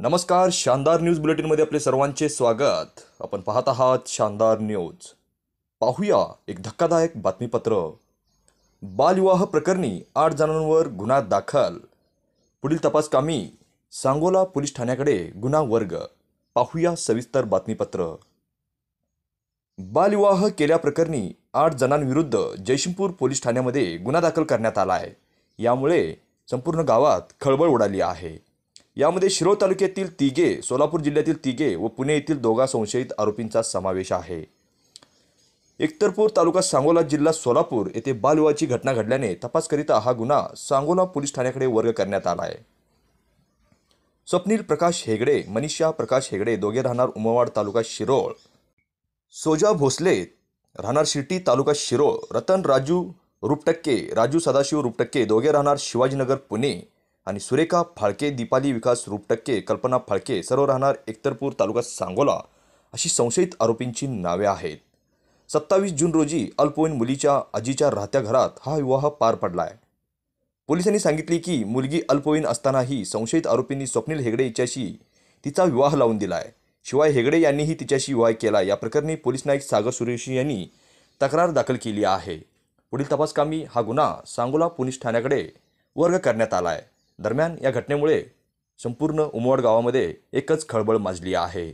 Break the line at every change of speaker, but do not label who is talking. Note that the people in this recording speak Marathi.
नमस्कार शानदार न्यूज बुलेटिनमध्ये आपले सर्वांचे स्वागत आपण पाहत आहात शानदार न्यूज पाहूया एक धक्कादायक बातमीपत्र बालविवाह प्रकरणी आठ जणांवर गुन्हा दाखल पुढील तपासकामी सांगोला पोलीस ठाण्याकडे गुन्हा वर्ग पाहूया सविस्तर बातमीपत्र बालविवाह केल्याप्रकरणी आठ जणांविरुद्ध जयसिंगपूर पोलीस ठाण्यामध्ये गुन्हा दाखल करण्यात आला आहे यामुळे संपूर्ण गावात खळबळ उडाली आहे यामध्ये शिरोळ तालुक्यातील तिघे सोलापूर जिल्ह्यातील तिघे व पुणे येथील दोघा संशयित आरोपींचा समावेश आहे एकतरपूर तालुका सांगोला जिल्हा सोलापूर येथे बालविवाहाची घटना घडल्याने तपासकरिता हा गुन्हा सांगोला पोलीस ठाण्याकडे वर्ग करण्यात आला आहे स्वप्नील प्रकाश हेगडे मनीषा प्रकाश हेगडे दोघे राहणार उमवाड तालुका शिरोळ सोजा भोसले राहणार शिर्टी तालुका शिरोळ रतन राजू रुपटक्के राजू सदाशिव रुपटक्के दोघे राहणार शिवाजीनगर पुणे आणि सुरेखा फाळके दीपाली विकास रूपटक्के कल्पना फाळके सर्व राहणार एकतरपूर तालुका सांगोला अशी संशयित आरोपींची नावे आहेत सत्तावीस जून रोजी अल्पवयीन मुलीच्या आजीच्या राहत्या घरात हा विवाह पार पडला आहे पोलिसांनी सांगितले की मुलगी अल्पवयीन असतानाही संशयित आरोपींनी स्वप्नील हेगडे याच्याशी तिचा विवाह लावून दिला आहे शिवाय हेगडे यांनीही तिच्याशी विवाह केला या प्रकरणी पोलीस नाईक सागर सुरेशी यांनी तक्रार दाखल केली आहे पुढील तपासकामी हा गुन्हा सांगोला पोलीस ठाण्याकडे वर्ग करण्यात आला आहे दरम्यान या घटनेमुळे संपूर्ण उमवड गावामध्ये एकच खळबळ माजली आहे